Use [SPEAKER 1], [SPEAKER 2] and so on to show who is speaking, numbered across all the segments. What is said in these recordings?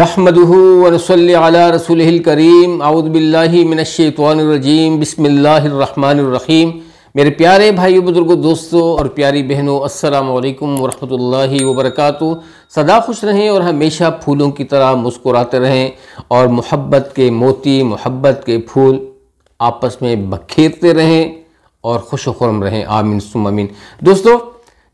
[SPEAKER 1] नहमदल रसूल करीम आउदबिल्लिमिनशतवानरजीम बसमीम मेरे प्यारे भाई बुज़ुर्गों दोस्तों और प्यारी बहनों अस्सलाम वालेकुम वरहमतुल्लाहि सदा खुश रहें और हमेशा फूलों की तरह मुस्कुराते रहें और मोहब्बत के मोती मोहब्बत के फूल आपस में बखेरते रहें और खुश खुरम रहें आमिन सुमिन दोस्तों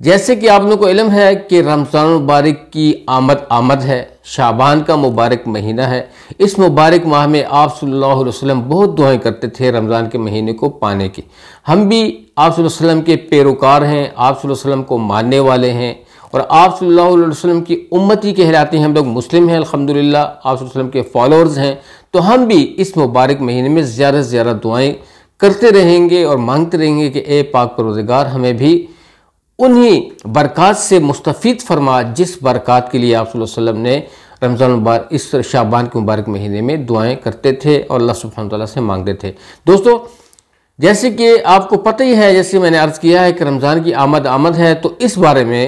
[SPEAKER 1] जैसे कि आप लोगों को इलम है कि रमज़ान मुबारक की आमद आमद है शाबान का मुबारक महीना है इस मुबारक माह में आप सल्लल्लाहु अलैहि वसल्लम बहुत दुआएं करते थे रमज़ान के महीने को पाने की हम भी आप सल्लल्लाहु अलैहि वसल्लम के पैरोकार हैं आप सल्लल्लाहु अलैहि वसल्लम को मानने वाले हैं और आप सल्लल्लाहु अलैहि वसल्लम की उम्मती कहलाते हैं हम लोग मुस्लिम हैं अल्हम्दुलिल्लाह आप वसल्लम के फॉलोअर्स हैं तो हम भी इस मुबारक महीने में ज़्यादा से ज़्यादा दुआएँ करते रहेंगे और मांगते रहेंगे कि ए पाक परोजगार हमें भी उन्हीं बरक़ात से मुस्तफ़ फरमा जिस बरक़ात के लिए आप ने रमज़ान मुबारक इस शाबान के मुबारक महीने में दुआएं करते थे और अल्लाह सुबह से मांगते थे दोस्तों जैसे कि आपको पता ही है जैसे मैंने अर्ज़ किया है कि रमज़ान की आमद आमद है तो इस बारे में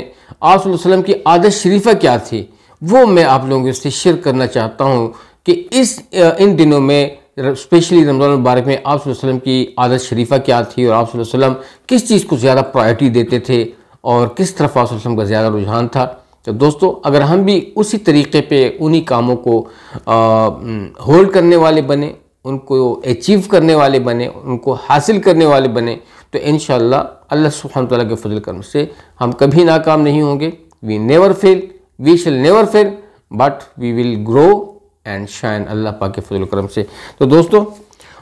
[SPEAKER 1] आप की आदत शरीफा क्या थी वो मैं आप लोगों से शेयर करना चाहता हूँ कि इस इन दिनों में स्पेशली रमज़ान मुबारक में आप की आदत शरीफा क्या थी और आप किस चीज़ को ज़्यादा प्रायोरिटी देते थे और किस तरफ रसम का ज़्यादा रुझान था तो दोस्तों अगर हम भी उसी तरीके पे उन्हीं कामों को होल्ड करने वाले बने उनको अचीव करने वाले बने उनको हासिल करने वाले बने तो इन अल्लाह सुबहान तला के फजल कर्म से हम कभी नाकाम नहीं होंगे we never fail we shall never fail but we will grow and shine Allah पाक के फजल करम से तो दोस्तों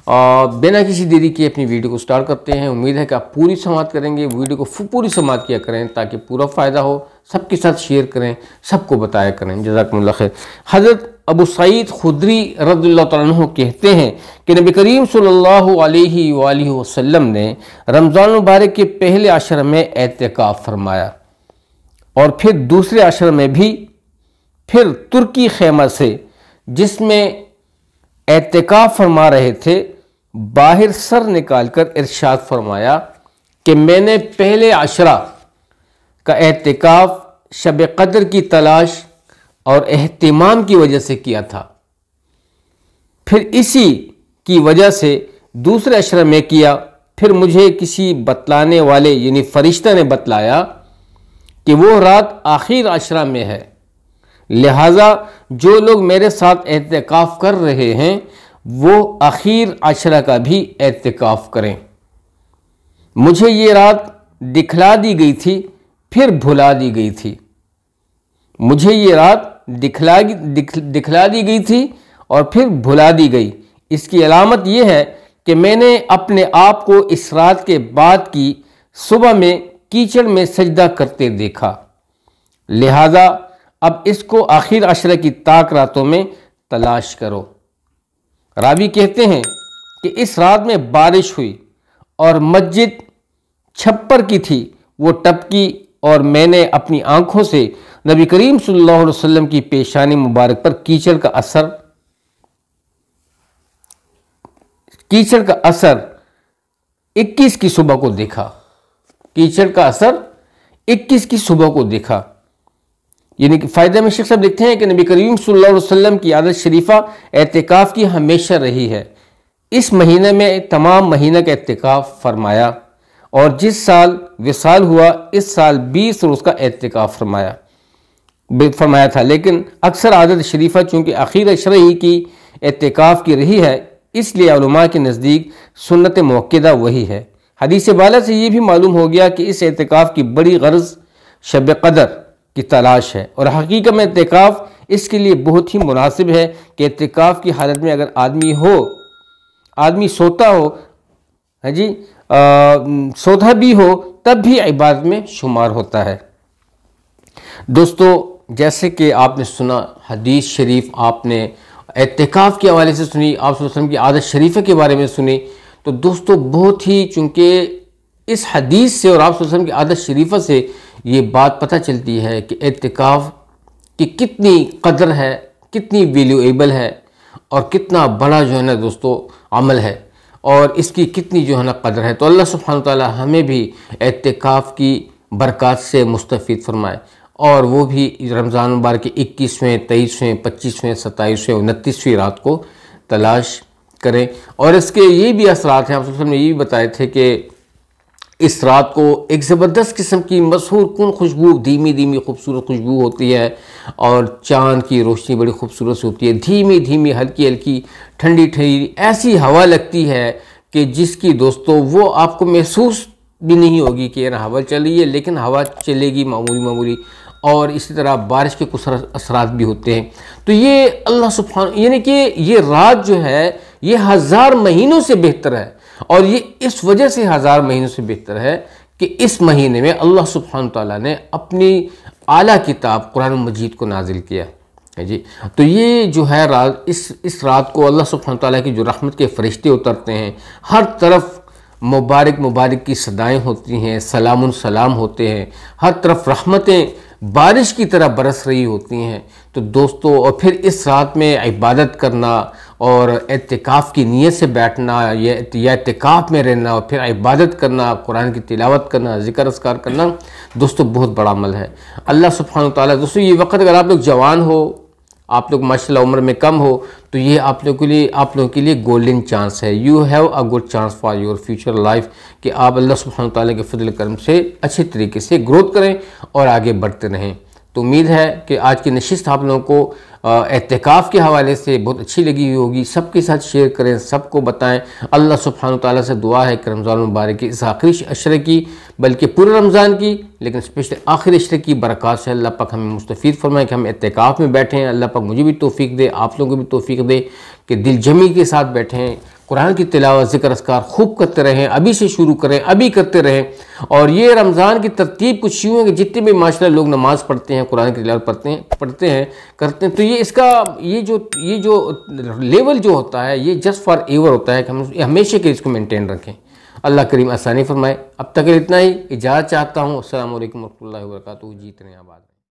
[SPEAKER 1] और बिना किसी देरी के अपनी वीडियो को स्टार्ट करते हैं उम्मीद है कि आप पूरी समाप्त करेंगे वीडियो को पूरी समाप्त किया करें ताकि पूरा फ़ायदा हो सबके साथ शेयर करें सबको बताया करें जजाकमल खैर हज़रत अबू सईद खुदरी रद्ला तु कहते हैं कि नबी करीम सल्लल्लाहु वसम ने रमज़ान मुबारक के पहले आश्रम में एहतिकाफ़ फरमाया और फिर दूसरे आश्रम में भी फिर तुर्की खेमा से जिसमें एतका फरमा रहे थे बाहर सर निकालकर इरशाद फरमाया कि मैंने पहले आशरा का एहतिकाफ शब कदर की तलाश और अहतमाम की वजह से किया था फिर इसी की वजह से दूसरे अशर में किया फिर मुझे किसी बतलाने वाले यानी फरिश्ता ने बतलाया कि वो रात आखिर आशरा में है लिहाजा जो लोग मेरे साथ एहतिकाफ़ कर रहे हैं वो आखिर अशरा का भी एहतिकाफ़ करें मुझे ये रात दिखला दी गई थी फिर भुला दी गई थी मुझे ये रात दिखला दिख, दिखला दी गई थी और फिर भुला दी गई इसकी अलामत यह है कि मैंने अपने आप को इस रात के बाद की सुबह में कीचड़ में सजदा करते देखा लिहाजा अब इसको आखिर अशर की ताक रातों में तलाश करो रावी कहते हैं कि इस रात में बारिश हुई और मस्जिद छप्पर की थी वो टपकी और मैंने अपनी आंखों से नबी करीम सल्लल्लाहु अलैहि वसल्लम की पेशानी मुबारक पर कीचड़ का असर कीचड़ का असर 21 की सुबह को देखा कीचड़ का असर 21 की सुबह को देखा यानी कि फ़ायदे में शिक्षा लिखते हैं कि नबी करीम सल्लल्लाहु अलैहि वसल्लम की आदत शरीफा एहतिकाफ़ की हमेशा रही है इस महीने में तमाम महीने का एहतिकाफ़ फरमाया और जिस साल विसाल हुआ इस साल बीस रोज़ का एहतिकाफ़ फरमाया फरमाया था लेकिन अक्सर आदत शरीफा चूँकि आखिर शरही की एहतिकाफ़ की रही है इसलिए के नज़दीक सुन्नत मौक़दा वही है हदीस बाला से ये भी मालूम हो गया कि इस एहतिकाफ़ की बड़ी गर्ज शब कदर की तलाश है और हकीकत में एहतिकाफ इसके लिए बहुत ही मुनासिब है कि एहतिकाफ की हालत में अगर आदमी हो आदमी सोता हो है जी आ, सोता भी हो तब भी इबादत में शुमार होता है दोस्तों जैसे कि आपने सुना हदीस शरीफ आपने एहतिकाफ के हवाले से सुनी आप वसम की आदत शरीफ़ के बारे में सुनी तो दोस्तों बहुत ही चूँकि इस हदीस से और आप वसम की आदत शरीफा से ये बात पता चलती है कि एतकाफ़ की कितनी कदर है कितनी वैल्यूएबल है और कितना बड़ा जो है ना दोस्तों अमल है और इसकी कितनी जो है ना कदर है तो अल्लाह सुबहान ताली हमें भी एतकाफ़ की बरक़ात से मुस्तफ़ फरमाए और वो भी रमज़ान मुबारक के इक्कीसवें तेईसवें पच्चीसवें सत्ताईसवें उनतीसवीं रात को तलाश करें और इसके ये भी असरात हैं आप ने ये भी बताए थे कि इस रात को एक ज़बरदस्त किस्म की मशहूर कन खुशबू धीमी धीमी खूबसूरत खुशबू होती है और चाँद की रोशनी बड़ी खूबसूरत होती है धीमी धीमी हल्की हल्की ठंडी ठंडी ऐसी हवा लगती है कि जिसकी दोस्तों वो आपको महसूस भी नहीं होगी कि यहाँ हवा चल रही है लेकिन हवा चलेगी मामूली मामूली और इसी तरह बारिश के कुछ असरात भी होते हैं तो ये अल्लाह सुफ़ान यानी कि ये रात जो है ये हज़ार महीनों से बेहतर है और ये इस वजह से हज़ार महीनों से बेहतर है कि इस महीने में अल्लाह सुबहान तौला ने अपनी आला किताब कुरान मजीद को नाजिल किया है जी तो ये जो है रात इस इस रात को अल्लाह सुबहान ताली की जो रहमत के फरिश्ते उतरते हैं हर तरफ मुबारक मुबारक की सदाएँ होती हैं सलाम सलाम होते हैं हर तरफ रहमतें बारिश की तरह बरस रही होती हैं तो दोस्तों और फिर इस रात में इबादत करना और एहतिकाफ़ की नीयत से बैठना या या एहतिकाफ़ में रहना और फिर इबादत करना कुरान की तिलावत करना जिक्र असकार करना दोस्तों बहुत बड़ा अमल है अल्लाह सुबहान ताली दोस्तों ये वक्त अगर आप लोग जवान हो आप लोग माशा उम्र में कम हो तो ये आप लोगों के लिए आप लोगों के लिए गोल्डन चांस है you have a good chance for your future life कि आप अल्लाह सुबहान ताली के फजल करम से अच्छे तरीके से ग्रोथ करें और आगे बढ़ते रहें तो उम्मीद है कि आज की नशिस्त आप लोगों को एहतिकाफ़ के हवाले से बहुत अच्छी लगी हुई होगी सबके साथ शेयर करें सबको बताएं अल्लाह सुबहान ताली से दुआ है कि रमज़ान मुबारक की इस आखिरी अशरे की बल्कि पूरे रमज़ान की लेकिन स्पेशल आखिर अशरे की बरक़ात से अल्लाह पाक हमें मुस्तफ़ फरमाएँ कि हम एहतिकाफ़ में बैठें अल्लाह पाक मुझे भी तोफ़ी दे आप लोगों को भी तोफ़ी दे कि दिल जमी के साथ बैठें कुरान की तिलावत जिक्र असकार खूब करते रहें अभी से शुरू करें अभी करते रहें और ये रमज़ान की तरतीब कुछ यूँ है कि जितने भी माशा लोग नमाज़ पढ़ते हैं कुरान की तिलावत पढ़ते हैं पढ़ते हैं करते हैं तो ये इसका ये जो ये जो लेवल जो होता है ये जस्ट फॉर एवर होता है कि हम हमेशा के इसको मेनटेन रखें अल्लाह करीम आसानी फरमाए अब तक इतना ही इजाज़ चाहता हूँ असल वरहमल वर्क जीतने आबाद